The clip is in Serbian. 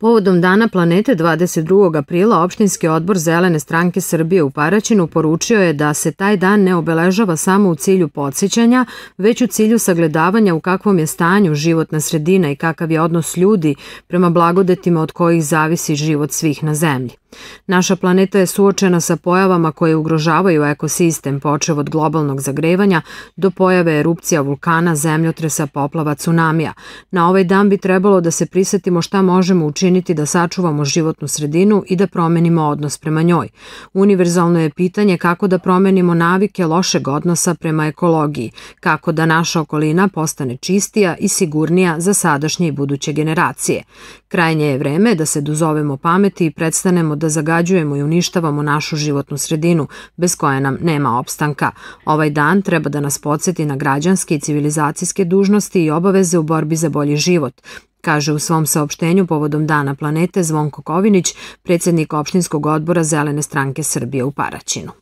Povodom Dana planete 22. aprila Opštinski odbor Zelene stranke Srbije u Paraćinu poručio je da se taj dan ne obeležava samo u cilju podsjećanja, već u cilju sagledavanja u kakvom je stanju životna sredina i kakav je odnos ljudi prema blagodetima od kojih zavisi život svih na zemlji. Naša planeta je suočena sa pojavama koje ugrožavaju ekosistem, počev od globalnog zagrevanja do pojave erupcija vulkana, zemljotresa, poplava, tsunamija. Na ovaj dan bi trebalo da se prisetimo šta možemo učiniti da sačuvamo životnu sredinu i da promenimo odnos prema njoj. Univerzalno je pitanje kako da promenimo navike lošeg odnosa prema ekologiji, kako da naša okolina postane čistija i sigurnija za sadašnje i buduće generacije. Krajnje je vreme da se dozovemo pameti i predstanemo da zagađujemo i uništavamo našu životnu sredinu, bez koje nam nema opstanka. Ovaj dan treba da nas podsjeti na građanske i civilizacijske dužnosti i obaveze u borbi za bolji život, kaže u svom saopštenju povodom Dana planete Zvonko Kovinić, predsjednik opštinskog odbora Zelene stranke Srbije u Paraćinu.